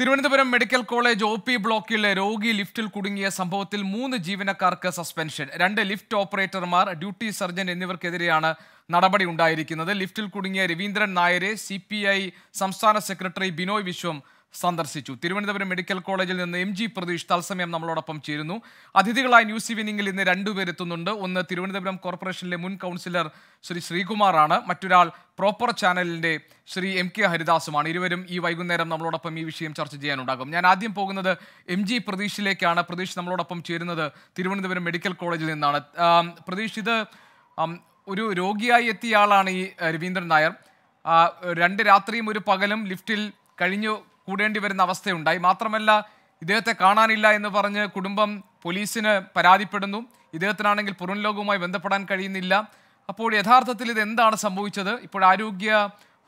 Thiruvananthapuram medical college O P ബ്ലോക്കിലെ രോഗി ലിഫ്റ്റിൽ കുടുങ്ങിയ സംഭവത്തിൽ മൂന്ന് ജീവനക്കാർക്ക് സസ്പെൻഷൻ രണ്ട് ലിഫ്റ്റ് ഓപ്പറേറ്റർമാർ ഡ്യൂട്ടി സർജൻ എന്നിവർക്കെതിരെയാണ് നടപടി ഉണ്ടായിരിക്കുന്നത് ലിഫ്റ്റിൽ കുടുങ്ങിയ രവീന്ദ്രൻ നായരെ സി സംസ്ഥാന സെക്രട്ടറി ബിനോയ് വിശ്വം സന്ദർശിച്ചു തിരുവനന്തപുരം മെഡിക്കൽ കോളേജിൽ നിന്ന് എം ജി പ്രതീഷ് തത്സമയം നമ്മളോടൊപ്പം ചേരുന്നു അതിഥികളായി ന്യൂസ് ഇവനിങ്ങിൽ ഇന്ന് രണ്ടുപേരെത്തുന്നുണ്ട് ഒന്ന് തിരുവനന്തപുരം കോർപ്പറേഷനിലെ മുൻ കൗൺസിലർ ശ്രീ ശ്രീകുമാറാണ് മറ്റൊരാൾ പ്രോപ്പർ ചാനലിൻ്റെ ശ്രീ എം കെ ഹരിദാസുമാണ് ഇരുവരും ഈ വൈകുന്നേരം നമ്മളോടൊപ്പം ഈ വിഷയം ചർച്ച ചെയ്യാനുണ്ടാകും ഞാൻ ആദ്യം പോകുന്നത് എം ജി പ്രതീഷിലേക്കാണ് പ്രതീഷ് നമ്മളോടൊപ്പം ചേരുന്നത് തിരുവനന്തപുരം മെഡിക്കൽ കോളേജിൽ നിന്നാണ് പ്രതീഷ് ഇത് ഒരു രോഗിയായി എത്തിയ ആളാണ് ഈ രവീന്ദ്രൻ നായർ രണ്ട് രാത്രിയും ഒരു പകലും ലിഫ്റ്റിൽ കഴിഞ്ഞു കൂടേണ്ടി വരുന്ന അവസ്ഥയുണ്ടായി മാത്രമല്ല ഇദ്ദേഹത്തെ കാണാനില്ല എന്ന് പറഞ്ഞ് കുടുംബം പോലീസിന് പരാതിപ്പെടുന്നു ഇദ്ദേഹത്തിനാണെങ്കിൽ പുറംലോകവുമായി ബന്ധപ്പെടാൻ കഴിയുന്നില്ല അപ്പോൾ യഥാർത്ഥത്തിൽ ഇത് എന്താണ് സംഭവിച്ചത് ഇപ്പോൾ ആരോഗ്യ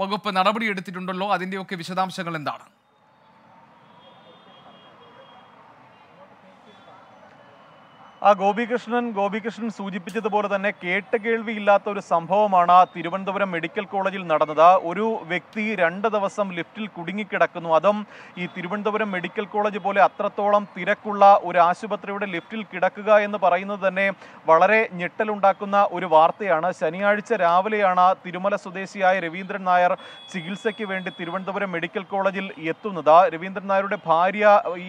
വകുപ്പ് നടപടി എടുത്തിട്ടുണ്ടല്ലോ അതിൻ്റെയൊക്കെ വിശദാംശങ്ങൾ എന്താണ് ആ ഗോപികൃഷ്ണൻ ഗോപികൃഷ്ണൻ സൂചിപ്പിച്ചതുപോലെ തന്നെ കേട്ട കേൾവിയില്ലാത്ത ഒരു സംഭവമാണ് തിരുവനന്തപുരം മെഡിക്കൽ കോളേജിൽ നടന്നത് ഒരു വ്യക്തി രണ്ട് ദിവസം ലിഫ്റ്റിൽ കുടുങ്ങിക്കിടക്കുന്നു അതും ഈ തിരുവനന്തപുരം മെഡിക്കൽ കോളേജ് പോലെ അത്രത്തോളം തിരക്കുള്ള ഒരു ആശുപത്രിയുടെ ലിഫ്റ്റിൽ കിടക്കുക എന്ന് പറയുന്നത് തന്നെ വളരെ ഞെട്ടലുണ്ടാക്കുന്ന ഒരു വാർത്തയാണ് ശനിയാഴ്ച രാവിലെയാണ് തിരുമല സ്വദേശിയായ രവീന്ദ്രൻ നായർ ചികിത്സയ്ക്ക് വേണ്ടി തിരുവനന്തപുരം മെഡിക്കൽ കോളേജിൽ എത്തുന്നത് രവീന്ദ്രൻ നായരുടെ ഭാര്യ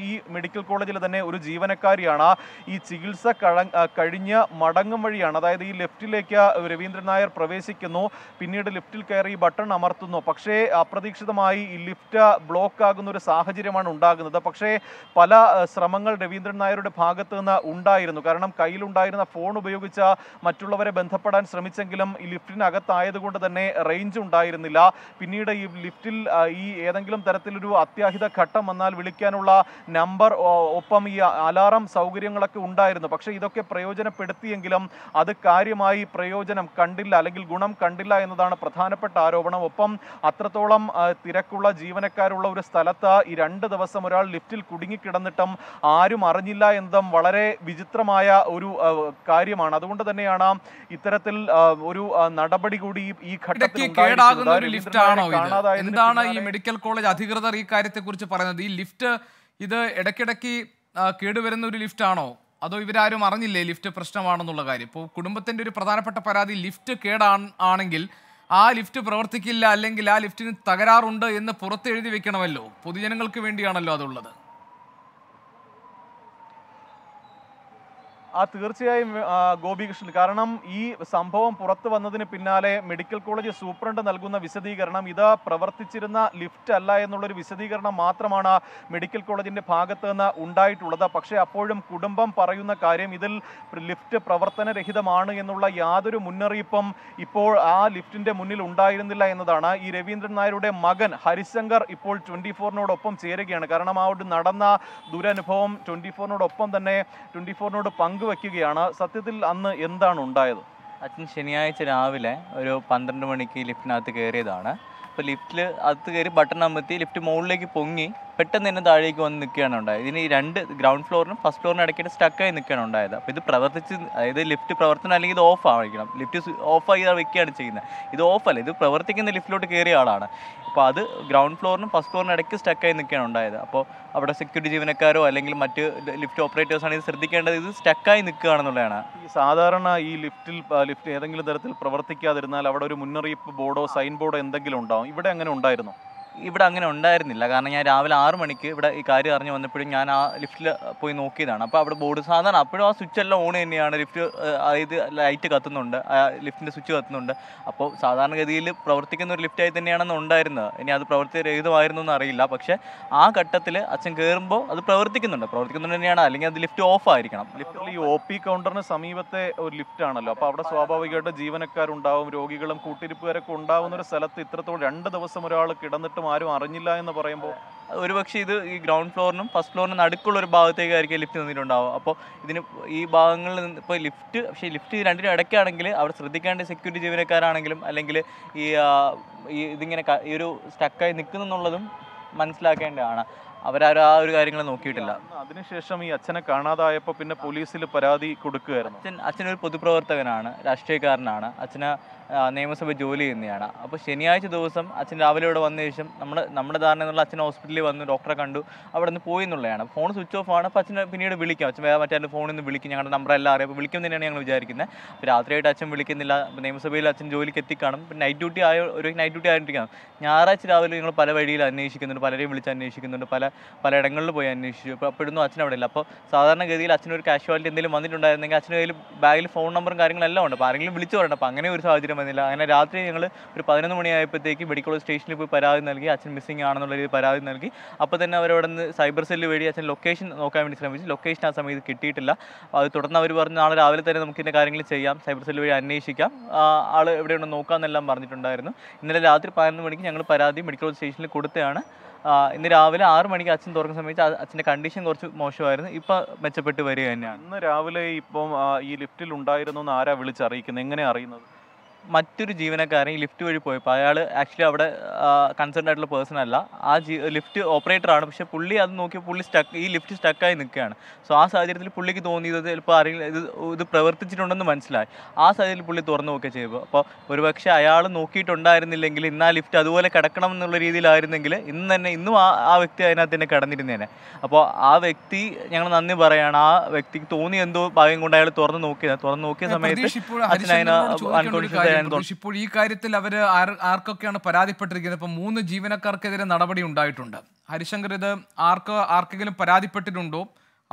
ഈ മെഡിക്കൽ കോളേജിൽ തന്നെ ഒരു ജീവനക്കാരിയാണ് ഈ ചികിത്സ ചികിത്സ കഴിഞ്ഞ് മടങ്ങും വഴിയാണ് അതായത് ഈ ലെഫ്റ്റിലേക്ക് രവീന്ദ്രൻ നായർ പ്രവേശിക്കുന്നു പിന്നീട് ലിഫ്റ്റിൽ കയറി ബട്ടൺ അമർത്തുന്നു പക്ഷേ അപ്രതീക്ഷിതമായി ഈ ലിഫ്റ്റ് ബ്ലോക്ക് ആകുന്ന ഒരു സാഹചര്യമാണ് ഉണ്ടാകുന്നത് പക്ഷേ പല ശ്രമങ്ങൾ രവീന്ദ്രൻ നായരുടെ ഭാഗത്തു നിന്ന് ഉണ്ടായിരുന്നു കാരണം കയ്യിലുണ്ടായിരുന്ന ഫോൺ ഉപയോഗിച്ച മറ്റുള്ളവരെ ബന്ധപ്പെടാൻ ശ്രമിച്ചെങ്കിലും ഈ ലിഫ്റ്റിനകത്തായതുകൊണ്ട് തന്നെ റേഞ്ച് ഉണ്ടായിരുന്നില്ല പിന്നീട് ഈ ലിഫ്റ്റിൽ ഈ ഏതെങ്കിലും തരത്തിലൊരു അത്യാഹിത ഘട്ടം വന്നാൽ വിളിക്കാനുള്ള നമ്പർ ഒപ്പം ഈ അലാറം സൗകര്യങ്ങളൊക്കെ ഉണ്ടായിരുന്നു പക്ഷേ ഇതൊക്കെ പ്രയോജനപ്പെടുത്തിയെങ്കിലും അത് കാര്യമായി പ്രയോജനം കണ്ടില്ല അല്ലെങ്കിൽ ഗുണം കണ്ടില്ല എന്നതാണ് പ്രധാനപ്പെട്ട ആരോപണം ഒപ്പം അത്രത്തോളം തിരക്കുള്ള ജീവനക്കാരുള്ള ഒരു സ്ഥലത്ത് ഈ രണ്ട് ദിവസം ഒരാൾ ലിഫ്റ്റിൽ കുടുങ്ങിക്കിടന്നിട്ടും ആരും അറിഞ്ഞില്ല എന്നതും വളരെ വിചിത്രമായ ഒരു കാര്യമാണ് അതുകൊണ്ട് തന്നെയാണ് ഇത്തരത്തിൽ ഒരു നടപടി കൂടി ഈ ഘട്ടത്തിൽ എന്താണ് ഈ മെഡിക്കൽ കോളേജ് അധികൃതർ ഈ കാര്യത്തെക്കുറിച്ച് പറയുന്നത് ഈ ലിഫ്റ്റ് ഇത് ഇടയ്ക്കിടയ്ക്ക് കേടുവരുന്ന ഒരു ലിഫ്റ്റാണോ അതോ ഇവരാരും അറിഞ്ഞില്ലേ ലിഫ്റ്റ് പ്രശ്നമാണെന്നുള്ള കാര്യം ഇപ്പോൾ കുടുംബത്തിൻ്റെ ഒരു പ്രധാനപ്പെട്ട പരാതി ലിഫ്റ്റ് കേടാണ് ആണെങ്കിൽ ആ ലിഫ്റ്റ് പ്രവർത്തിക്കില്ല അല്ലെങ്കിൽ ആ ലിഫ്റ്റിന് തകരാറുണ്ട് എന്ന് പുറത്തെഴുതി വെക്കണമല്ലോ പൊതുജനങ്ങൾക്ക് വേണ്ടിയാണല്ലോ അതുള്ളത് ആ തീർച്ചയായും ഗോപികൃഷ്ണൻ കാരണം ഈ സംഭവം പുറത്തു വന്നതിന് പിന്നാലെ മെഡിക്കൽ കോളേജ് സൂപ്രണ്ട് നൽകുന്ന വിശദീകരണം ഇത് പ്രവർത്തിച്ചിരുന്ന ലിഫ്റ്റ് അല്ല എന്നുള്ളൊരു വിശദീകരണം മാത്രമാണ് മെഡിക്കൽ കോളേജിന്റെ ഭാഗത്ത് നിന്ന് ഉണ്ടായിട്ടുള്ളത് പക്ഷേ അപ്പോഴും കുടുംബം പറയുന്ന കാര്യം ഇതിൽ ലിഫ്റ്റ് പ്രവർത്തനരഹിതമാണ് എന്നുള്ള യാതൊരു മുന്നറിയിപ്പും ഇപ്പോൾ ആ ലിഫ്റ്റിന്റെ മുന്നിൽ ഉണ്ടായിരുന്നില്ല എന്നതാണ് ഈ രവീന്ദ്രൻ നായരുടെ മകൻ ഹരിശങ്കർ ഇപ്പോൾ ട്വന്റി ഫോറിനോടൊപ്പം ചേരുകയാണ് കാരണം ആ ഒരു നടന്ന ദുരനുഭവം ട്വന്റി ഫോറിനോടൊപ്പം തന്നെ ട്വന്റി ഫോറിനോട് പങ്കു പങ്കുവയ്ക്കുകയാണ് സത്യത്തിൽ അന്ന് എന്താണ് ഉണ്ടായത് അച്ഛൻ ശനിയാഴ്ച രാവിലെ ഒരു പന്ത്രണ്ട് മണിക്ക് ലിഫ്റ്റിനകത്ത് കയറിയതാണ് അപ്പോൾ ലിഫ്റ്റിൽ അകത്ത് കയറി ബട്ടൺ അമർത്തി ലിഫ്റ്റ് മുകളിലേക്ക് പൊങ്ങി പെട്ടെന്ന് തന്നെ താഴേക്ക് വന്ന് നിൽക്കുകയാണ് ഉണ്ടായത് ഇതിന് രണ്ട് ഗ്രൗണ്ട് ഫ്ലോറിനും ഫസ്റ്റ് ഫ്ലോറിനും ഇടയ്ക്കിട്ട് സ്റ്റക്കായി നിൽക്കുകയാണ് ഉണ്ടായത് അപ്പോൾ ഇത് പ്രവർത്തിച്ച് അതായത് ലിഫ്റ്റ് പ്രവർത്തനം അല്ലെങ്കിൽ ഇത് ഓഫ് ആയിരിക്കണം ലിഫ്റ്റ് ഓഫ് ആയി വെക്കുകയാണ് ചെയ്യുന്നത് ഇത് ഓഫല്ല ഇത് പ്രവർത്തിക്കുന്ന ലിഫ്റ്റിലോട്ട് കയറിയ ആളാണ് അപ്പോൾ അത് ഗ്രൗണ്ട് ഫ്ലോറിനും ഫസ്റ്റ് ഫ്ലോറിനും ഇടയ്ക്ക് സ്റ്റക്കായി നിൽക്കുകയാണ് ഉണ്ടായത് അപ്പോൾ അവിടെ സെക്യൂരിറ്റി ജീവനക്കാരോ അല്ലെങ്കിൽ മറ്റ് ലിഫ്റ്റ് ഓപ്പറേറ്റേഴ്സ് ഇത് ശ്രദ്ധിക്കേണ്ടത് ഇത് സ്റ്റക്കായി നിൽക്കുകയാണെന്നുള്ളതാണ് ഈ സാധാരണ ഈ ലിഫ്റ്റിൽ ലിഫ്റ്റ് ഏതെങ്കിലും തരത്തിൽ പ്രവർത്തിക്കാതിരുന്നാൽ അവിടെ ഒരു മുന്നറിയിപ്പ് ബോർഡോ സൈൻ ബോർഡോ എന്തെങ്കിലും ഉണ്ടാവും ഇവിടെ അങ്ങനെ ഉണ്ടായിരുന്നു ഇവിടെ അങ്ങനെ ഉണ്ടായിരുന്നില്ല കാരണം ഞാൻ രാവിലെ ആറു മണിക്ക് ഇവിടെ ഈ കാര്യം അറിഞ്ഞ് വന്നപ്പോഴും ഞാൻ ആ ലിഫ്റ്റിൽ പോയി നോക്കിയതാണ് അപ്പോൾ അവിടെ ബോർഡ് സാധാരണ അപ്പോഴും ആ സ്വിച്ച് എല്ലാം ഓൺ തന്നെയാണ് ലിഫ്റ്റ് അതായത് ലൈറ്റ് കത്തുന്നുണ്ട് ആ ലിഫ്റ്റിൻ്റെ സ്വിച്ച് കത്തുന്നുണ്ട് അപ്പോൾ സാധാരണഗതിയിൽ പ്രവർത്തിക്കുന്ന ഒരു ലിഫ്റ്റായി തന്നെയാണെന്ന് ഉണ്ടായിരുന്നത് ഇനി അത് പ്രവർത്തിരഹിതമായിരുന്നു എന്ന് അറിയില്ല പക്ഷേ ആ ഘട്ടത്തിൽ അച്ഛൻ കയറുമ്പോൾ അത് പ്രവർത്തിക്കുന്നുണ്ട് പ്രവർത്തിക്കുന്നുണ്ട് തന്നെയാണ് അല്ലെങ്കിൽ അത് ലിഫ്റ്റ് ഓഫ് ആയിരിക്കണം ലിഫ്റ്റിൽ ഈ ഒ പി കൗണ്ടറിന് സമീപത്തെ ഒരു ലിഫ്റ്റ് ആണല്ലോ അപ്പോൾ അവിടെ സ്വാഭാവികമായിട്ട് ജീവനക്കാരുണ്ടാവും രോഗികളും കൂട്ടിരിപ്പുകാരൊക്കെ ഉണ്ടാവുന്ന ഒരു സ്ഥലത്ത് ഇത്രത്തോളം രണ്ട് ദിവസം ഒരാൾ കിടന്നിട്ട് ആരും അറിഞ്ഞില്ല എന്ന് പറയുമ്പോൾ ഒരുപക്ഷെ ഇത് ഈ ഗ്രൗണ്ട് ഫ്ലോറിനും ഫസ്റ്റ് ഫ്ലോറിനും നടുക്കുള്ള ഒരു ഭാഗത്തേക്കായിരിക്കും ലിഫ്റ്റ് നിന്നിട്ടുണ്ടാവുക അപ്പോൾ ഇതിന് ഈ ഭാഗങ്ങളിൽ നിന്ന് ഇപ്പോൾ ലിഫ്റ്റ് പക്ഷേ ലിഫ്റ്റ് രണ്ടിനും ഇടയ്ക്കാണെങ്കിൽ അവർ ശ്രദ്ധിക്കേണ്ട സെക്യൂരിറ്റി ജീവനക്കാരാണെങ്കിലും അല്ലെങ്കിൽ ഈ ഈ ഇതിങ്ങനെ ഈ ഒരു സ്റ്റക്കായി നിൽക്കുന്നുള്ളതും മനസ്സിലാക്കേണ്ടതാണ് അവരാരും ആ ഒരു കാര്യങ്ങൾ നോക്കിയിട്ടില്ല അതിനുശേഷം ഈ അച്ഛനെ കാണാതായപ്പോൾ പിന്നെ പോലീസിൽ പരാതി കൊടുക്കുകയായിരുന്നു അച്ഛൻ അച്ഛനൊരു ഒരു പൊതുപ്രവർത്തകനാണ് രാഷ്ട്രീയക്കാരനാണ് അച്ഛനെ നിയമസഭ ജോലി ചെയ്യുന്നതാണ് അപ്പോൾ ശനിയാഴ്ച ദിവസം അച്ഛൻ രാവിലെ ഇവിടെ വന്ന ശേഷം നമ്മൾ നമ്മുടെ ധാരണ എന്നുള്ള അച്ഛൻ ഹോസ്പിറ്റലിൽ വന്നു ഡോക്ടറെ കണ്ടു അവിടെ നിന്ന് പോയി എന്നുള്ളതാണ് ഫോൺ സ്വിച്ച് ഓഫ് ആണ് അപ്പോൾ അച്ഛനെ പിന്നീട് വിളിക്കാം അച്ഛൻ വേറെ മറ്റേ ഫോണിൽ നിന്ന് വിളിക്കും ഞങ്ങളുടെ നമ്പർ എല്ലാം അറിയാം അപ്പോൾ വിളിക്കും തന്നെയാണ് ഞങ്ങൾ വിചാരിക്കുന്നത് അപ്പോൾ രാത്രിയായിട്ട് അച്ഛൻ വിളിക്കുന്നില്ല നിയമസഭയിൽ അച്ഛൻ ജോലിക്ക് എത്തിക്കാണും പിന്നെ നൈറ്റ് ഡ്യൂട്ടി ആയ ഒരു നൈറ്റ് ഡ്യൂട്ടി ആയിട്ടിരിക്കണം ഞായറാഴ്ച രാവിലെ ഞങ്ങൾ പല വഴിയിൽ അന്വേഷിക്കുന്നുണ്ട് പലരെയും വിളിച്ച് അന്വേഷിക്കുന്നുണ്ട് പല പലയിടങ്ങളിൽ പോയി അന്വേഷിച്ചു അപ്പോൾ അപ്പോഴൊന്നും അച്ഛൻ അവിടെ ഇല്ല അപ്പോൾ സാധാരണഗതിയിൽ അച്ഛനൊരു കാഷ്വാലിറ്റി എന്തെങ്കിലും വന്നിട്ടുണ്ടായിരുന്നെങ്കിൽ അച്ഛൻ കയ്യിൽ ബാഗിൽ ഫോൺ നമ്പറും കാര്യങ്ങളെല്ലാം ഉണ്ട് അപ്പോൾ ആരെങ്കിലും വിളിച്ചു പറയണം അപ്പോൾ അങ്ങനെ ഒരു സാഹചര്യം വന്നില്ല അങ്ങനെ രാത്രി ഞങ്ങൾ ഒരു പതിനൊന്ന് മണിയായപ്പോഴത്തേക്ക് മെഡിക്കൽ സ്റ്റേഷനിൽ പോയി പരാതി നൽകി അച്ഛൻ മിസ്സിംഗ് ആണെന്നുള്ള രീതി പരാതി നൽകി അപ്പോൾ തന്നെ അവരവിടെ നിന്ന് സൈബർ സെല്ല് വഴി അച്ഛൻ ലൊക്കേഷൻ നോക്കാൻ വേണ്ടി ശ്രമിച്ചു ലൊക്കേഷൻ ആ സമയത്ത് കിട്ടിയിട്ടില്ല അത് തുടർന്ന് അവർ പറഞ്ഞു നാളെ രാവിലെ തന്നെ നമുക്ക് ഇതിൻ്റെ കാര്യങ്ങൾ ചെയ്യാം സൈബർ സെല്ല് വഴി അന്വേഷിക്കാം ആൾ ഉണ്ടോ നോക്കാമെന്നെല്ലാം പറഞ്ഞിട്ടുണ്ടായിരുന്നു ഇന്നലെ രാത്രി പതിനൊന്ന് മണിക്ക് ഞങ്ങൾ പരാതി മെഡിക്കൽ സ്റ്റേഷനിൽ കൊടുത്തതാണ് ഇന്ന് രാവിലെ ആറ് മണിക്ക് അച്ഛൻ തുറക്കുന്ന സമയത്ത് അച്ഛൻ്റെ കണ്ടീഷൻ കുറച്ച് മോശമായിരുന്നു ഇപ്പം മെച്ചപ്പെട്ട് വരിക തന്നെയാണ് ഇന്ന് രാവിലെ ഇപ്പം ഈ ലിഫ്റ്റിൽ ഉണ്ടായിരുന്നു എന്ന് ആരാ വിളിച്ചറിയിക്കുന്നത് എങ്ങനെയാണ് അറിയുന്നത് മറ്റൊരു ജീവനക്കാരൻ ഈ ലിഫ്റ്റ് വഴി പോയപ്പോൾ അയാൾ ആക്ച്വലി അവിടെ കൺസേൺ ആയിട്ടുള്ള പേഴ്സൺ അല്ല ആ ജീ ലിഫ്റ്റ് ഓപ്പറേറ്ററാണ് പക്ഷേ പുള്ളി അത് നോക്കി പുള്ളി സ്റ്റക്ക് ഈ ലിഫ്റ്റ് സ്റ്റക്കായി നിൽക്കുകയാണ് സോ ആ സാഹചര്യത്തിൽ പുള്ളിക്ക് തോന്നിയത് ചിലപ്പോൾ ആരെങ്കിലും ഇത് ഇത് പ്രവർത്തിച്ചിട്ടുണ്ടെന്ന് മനസ്സിലായി ആ സാഹചര്യത്തിൽ പുള്ളി തുറന്നു നോക്കുക ചെയ്തു അപ്പോൾ ഒരുപക്ഷെ അയാൾ നോക്കിയിട്ടുണ്ടായിരുന്നില്ലെങ്കിൽ ഇന്ന് ആ ലിഫ്റ്റ് അതുപോലെ കിടക്കണം എന്നുള്ള രീതിയിലായിരുന്നെങ്കിൽ ഇന്ന് തന്നെ ഇന്നും ആ ആ വ്യക്തി അതിനകത്ത് തന്നെ കിടന്നിരുന്നേനെ അപ്പോൾ ആ വ്യക്തി ഞങ്ങൾ നന്ദി പറയുകയാണ് ആ വ്യക്തിക്ക് തോന്നി എന്തോ ഭാഗ്യം കൊണ്ട് അയാൾ തുറന്നു നോക്കിയത് തുറന്നു നോക്കിയ സമയത്ത് അച്ഛൻ അതിനെ അൺകോൺഷ്യസ് ഇപ്പോൾ ഈ കാര്യത്തിൽ അവർ ആർക്കൊക്കെയാണ് പരാതിപ്പെട്ടിരിക്കുന്നത് ഇപ്പൊ മൂന്ന് ജീവനക്കാർക്കെതിരെ നടപടി ഉണ്ടായിട്ടുണ്ട് ഹരിശങ്കർ ഇത് ആർക്ക് ആർക്കെങ്കിലും പരാതിപ്പെട്ടിട്ടുണ്ടോ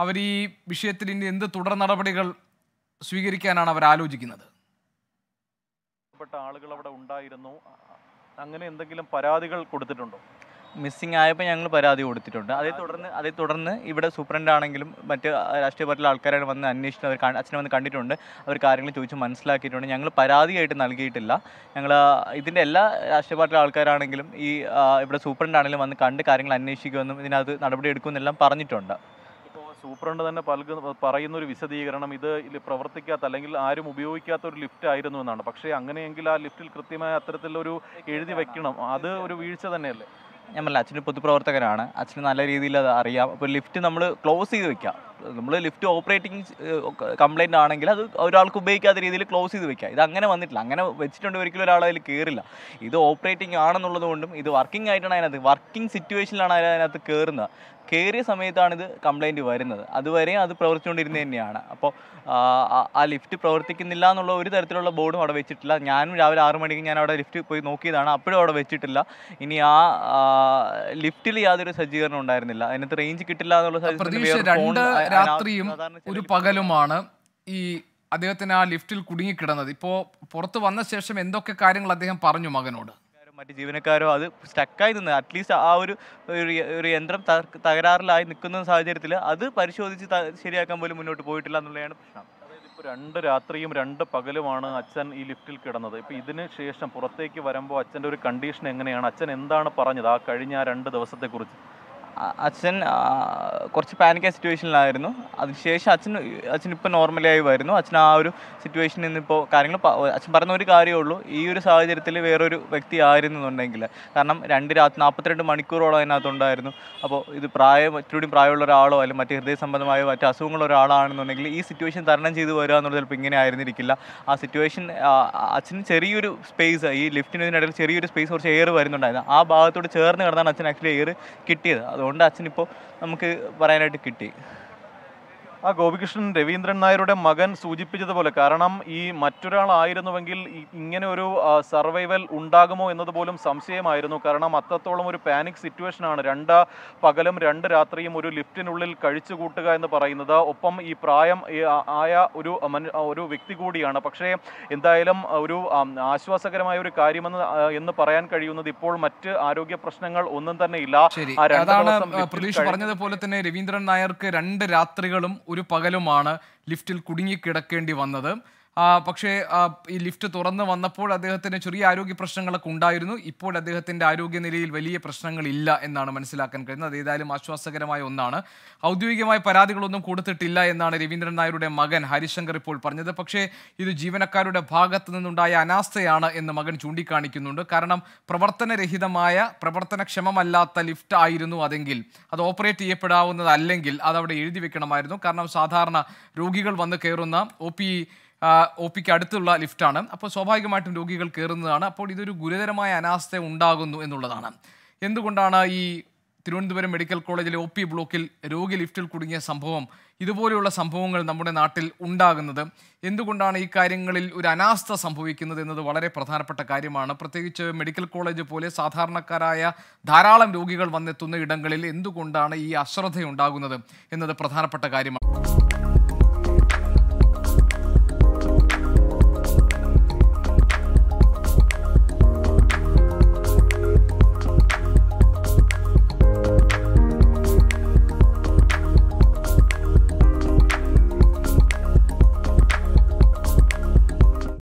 അവർ ഈ വിഷയത്തിൽ ഇനി എന്ത് തുടർ നടപടികൾ സ്വീകരിക്കാനാണ് അവർ ആലോചിക്കുന്നത് ആളുകൾ അവിടെ ഉണ്ടായിരുന്നു അങ്ങനെ എന്തെങ്കിലും പരാതികൾ കൊടുത്തിട്ടുണ്ടോ മിസ്സിംഗ് ആയപ്പോൾ ഞങ്ങൾ പരാതി കൊടുത്തിട്ടുണ്ട് അതേ തുടർന്ന് അതേ തുടർന്ന് ഇവിടെ സൂപ്രണ്ട് ആണെങ്കിലും മറ്റ് രാഷ്ട്രീയ പാർട്ടിയിലെ ആൾക്കാരാണ് വന്ന് അന്വേഷിച്ചത് അവർ അച്ഛനെ വന്ന് കണ്ടിട്ടുണ്ട് അവർ കാര്യങ്ങൾ ചോദിച്ച് മനസ്സിലാക്കിയിട്ടുണ്ട് ഞങ്ങൾ പരാതിയായിട്ട് നൽകിയിട്ടില്ല ഞങ്ങൾ ഇതിൻ്റെ എല്ലാ രാഷ്ട്രീയ പാർട്ടിയിലെ ആൾക്കാരാണെങ്കിലും ഈ ഇവിടെ സൂപ്രണ്ട് ആണെങ്കിലും വന്ന് കണ്ട് കാര്യങ്ങൾ അന്വേഷിക്കുമെന്നും ഇതിനകത്ത് നടപടി എടുക്കുമെന്നെല്ലാം പറഞ്ഞിട്ടുണ്ട് സൂപ്രണ്ട് തന്നെ പലകുന്ന പറയുന്ന ഒരു വിശദീകരണം ഇത് പ്രവർത്തിക്കാത്ത അല്ലെങ്കിൽ ആരും ഉപയോഗിക്കാത്ത ഒരു ലിഫ്റ്റ് ആയിരുന്നു എന്നാണ് പക്ഷേ അങ്ങനെയെങ്കിൽ ആ ലിഫ്റ്റിൽ കൃത്യമായ അത്തരത്തിലൊരു എഴുതി വെക്കണം അത് ഒരു വീഴ്ച തന്നെയല്ലേ ഞാൻ പറഞ്ഞ അച്ഛൻ പൊതുപ്രവർത്തകനാണ് അച്ഛന് നല്ല രീതിയിൽ അത് അറിയാം അപ്പോൾ ലിഫ്റ്റ് നമ്മൾ ക്ലോസ് ചെയ്ത് വെക്കാം നമ്മൾ ലിഫ്റ്റ് ഓപ്പറേറ്റിംഗ് കംപ്ലൈൻ്റ് ആണെങ്കിൽ അത് ഒരാൾക്ക് ഉപയോഗിക്കാത്ത രീതിയിൽ ക്ലോസ് ചെയ്ത് വെക്കാം ഇത് അങ്ങനെ വന്നിട്ടില്ല അങ്ങനെ വെച്ചിട്ടുണ്ട് ഒരിക്കലും ഒരാൾ അതിൽ കയറില്ല ഇത് ഓപ്പറേറ്റിംഗ് ആണെന്നുള്ളത് കൊണ്ടും ഇത് വർക്കിംഗ് ആയിട്ടാണ് അതിനകത്ത് വർക്കിംഗ് സിറ്റുവേഷനിലാണ് അതിനകത്ത് കയറുന്നത് കയറിയ സമയത്താണ് ഇത് കംപ്ലൈൻറ്റ് വരുന്നത് അതുവരെ അത് പ്രവർത്തിച്ചുകൊണ്ടിരുന്നത് തന്നെയാണ് അപ്പോൾ ആ ലിഫ്റ്റ് പ്രവർത്തിക്കുന്നില്ല എന്നുള്ള ഒരു തരത്തിലുള്ള ബോർഡും അവിടെ വെച്ചിട്ടില്ല ഞാനും രാവിലെ ആറു മണിക്ക് ഞാൻ അവിടെ ലിഫ്റ്റ് പോയി നോക്കിയതാണ് അപ്പോഴും അവിടെ വെച്ചിട്ടില്ല ഇനി ആ ലിഫ്റ്റിൽ യാതൊരു സജ്ജീകരണം ഉണ്ടായിരുന്നില്ല അതിനകത്ത് റേഞ്ച് കിട്ടില്ല എന്നുള്ള രാത്രിയും ഒരു പകലുമാണ് ഈ അദ്ദേഹത്തിന് ആ ലിഫ്റ്റിൽ കുടുങ്ങിക്കിടന്നത് ഇപ്പോൾ പുറത്ത് വന്ന ശേഷം എന്തൊക്കെ കാര്യങ്ങൾ അദ്ദേഹം പറഞ്ഞു മകനോട് മറ്റ് ജീവനക്കാരോ അത് സ്റ്റക്കായി നിന്ന് അറ്റ്ലീസ്റ്റ് ആ ഒരു ഒരു യന്ത്രം തകരാറിലായി നിൽക്കുന്ന സാഹചര്യത്തിൽ അത് പരിശോധിച്ച് ശരിയാക്കാൻ പോലും മുന്നോട്ട് പോയിട്ടില്ല എന്നുള്ളതാണ് പ്രശ്നം രണ്ട് രാത്രിയും രണ്ട് പകലുമാണ് അച്ഛൻ ഈ ലിഫ്റ്റിൽ കിടന്നത് ഇപ്പം ഇതിന് ശേഷം പുറത്തേക്ക് വരുമ്പോൾ അച്ഛൻ്റെ ഒരു കണ്ടീഷൻ എങ്ങനെയാണ് അച്ഛൻ എന്താണ് പറഞ്ഞത് ആ കഴിഞ്ഞ ആ രണ്ട് ദിവസത്തെക്കുറിച്ച് അച്ഛൻ കുറച്ച് പാനിക്കായ സിറ്റുവേഷനിലായിരുന്നു അതിനുശേഷം അച്ഛൻ അച്ഛൻ ഇപ്പോൾ നോർമലായി വരുന്നു അച്ഛൻ ആ ഒരു സിറ്റുവേഷനിൽ ഇപ്പോൾ കാര്യങ്ങൾ അച്ഛൻ പറഞ്ഞ ഒരു കാര്യമേ ഉള്ളൂ ഈ ഒരു സാഹചര്യത്തിൽ വേറൊരു വ്യക്തി ആയിരുന്നുണ്ടെങ്കിൽ കാരണം രണ്ട് രാത്രി നാൽപ്പത്തിരണ്ട് മണിക്കൂറോളം അതിനകത്തുണ്ടായിരുന്നു അപ്പോൾ ഇത് പ്രായം ഇച്ചിരി പ്രായമുള്ള ഒരാളോ അല്ലെങ്കിൽ മറ്റ് ഹൃദയ സംബന്ധമായ മറ്റ് അസുഖങ്ങളുള്ള ഒരാളാണെന്നുണ്ടെങ്കിൽ ഈ സിറ്റുവേഷൻ തരണം ചെയ്തു വരിക എന്നുള്ളത് ചിലപ്പോൾ ഇങ്ങനെ ആയിരുന്നിരിക്കില്ല ആ സിറ്റുവേഷൻ അച്ഛന് ചെറിയൊരു സ്പേസ് ഈ ലിഫ്റ്റിനിടയിൽ ചെറിയൊരു സ്പേസ് കുറച്ച് എയർ വരുന്നുണ്ടായിരുന്നു ആ ഭാഗത്തോട് ചേർന്ന് കിടന്നാണ് അച്ഛൻ ആക്ച്വലി എയർ കിട്ടിയത് അത് അതുകൊണ്ട് അച്ഛനിപ്പോൾ നമുക്ക് പറയാനായിട്ട് കിട്ടി ആ ഗോപികൃഷ്ണൻ രവീന്ദ്രൻ നായരുടെ മകൻ സൂചിപ്പിച്ചതുപോലെ കാരണം ഈ മറ്റൊരാളായിരുന്നുവെങ്കിൽ ഇങ്ങനെ ഒരു സർവൈവൽ ഉണ്ടാകുമോ എന്നത് പോലും സംശയമായിരുന്നു കാരണം അത്രത്തോളം ഒരു പാനിക് സിറ്റുവേഷനാണ് രണ്ട് പകലും രണ്ട് രാത്രിയും ഒരു ലിഫ്റ്റിനുള്ളിൽ കഴിച്ചു കൂട്ടുക എന്ന് പറയുന്നത് ഒപ്പം ഈ പ്രായം ആയ ഒരു ഒരു വ്യക്തി കൂടിയാണ് പക്ഷേ എന്തായാലും ഒരു ആശ്വാസകരമായ ഒരു കാര്യമെന്ന് എന്ന് പറയാൻ കഴിയുന്നത് ഇപ്പോൾ മറ്റ് ആരോഗ്യ പ്രശ്നങ്ങൾ ഒന്നും തന്നെ ഇല്ല അതാണ് പ്രതീക്ഷ പറഞ്ഞതുപോലെ തന്നെ രവീന്ദ്രൻ നായർക്ക് രണ്ട് രാത്രികളും ഒരു പകലുമാണ് ലിഫ്റ്റിൽ കുടുങ്ങിക്കിടക്കേണ്ടി വന്നത് പക്ഷേ ഈ ലിഫ്റ്റ് തുറന്ന് വന്നപ്പോൾ അദ്ദേഹത്തിന് ചെറിയ ആരോഗ്യ പ്രശ്നങ്ങളൊക്കെ ഉണ്ടായിരുന്നു ഇപ്പോൾ അദ്ദേഹത്തിൻ്റെ ആരോഗ്യനിലയിൽ വലിയ പ്രശ്നങ്ങളില്ല എന്നാണ് മനസ്സിലാക്കാൻ കഴിയുന്നത് അതേതായാലും ആശ്വാസകരമായ ഒന്നാണ് ഔദ്യോഗികമായ പരാതികളൊന്നും കൊടുത്തിട്ടില്ല എന്നാണ് രവീന്ദ്രൻ നായരുടെ മകൻ ഹരിശങ്കർ ഇപ്പോൾ പറഞ്ഞത് പക്ഷേ ഇത് ജീവനക്കാരുടെ ഭാഗത്തു നിന്നുണ്ടായ അനാസ്ഥയാണ് എന്ന് മകൻ ചൂണ്ടിക്കാണിക്കുന്നുണ്ട് കാരണം പ്രവർത്തനരഹിതമായ പ്രവർത്തനക്ഷമമല്ലാത്ത ലിഫ്റ്റ് ആയിരുന്നു അതെങ്കിൽ അത് ഓപ്പറേറ്റ് ചെയ്യപ്പെടാവുന്നതല്ലെങ്കിൽ അത് അവിടെ എഴുതി വെക്കണമായിരുന്നു കാരണം സാധാരണ രോഗികൾ വന്ന് കയറുന്ന ഒ പി ഒ പിക്ക് അടുത്തുള്ള ലിഫ്റ്റാണ് അപ്പോൾ സ്വാഭാവികമായിട്ടും രോഗികൾ കയറുന്നതാണ് അപ്പോൾ ഇതൊരു ഗുരുതരമായ അനാസ്ഥ ഉണ്ടാകുന്നു എന്നുള്ളതാണ് എന്തുകൊണ്ടാണ് ഈ തിരുവനന്തപുരം മെഡിക്കൽ കോളേജിലെ ഒ പി ബ്ലോക്കിൽ രോഗി ലിഫ്റ്റിൽ കുടുങ്ങിയ സംഭവം ഇതുപോലെയുള്ള സംഭവങ്ങൾ നമ്മുടെ നാട്ടിൽ ഉണ്ടാകുന്നത് എന്തുകൊണ്ടാണ് ഈ കാര്യങ്ങളിൽ ഒരു അനാസ്ഥ സംഭവിക്കുന്നത് എന്നത് വളരെ പ്രധാനപ്പെട്ട കാര്യമാണ് പ്രത്യേകിച്ച് മെഡിക്കൽ കോളേജ് പോലെ സാധാരണക്കാരായ ധാരാളം രോഗികൾ വന്നെത്തുന്ന ഇടങ്ങളിൽ എന്തുകൊണ്ടാണ് ഈ അശ്രദ്ധയുണ്ടാകുന്നത് എന്നത് പ്രധാനപ്പെട്ട കാര്യമാണ്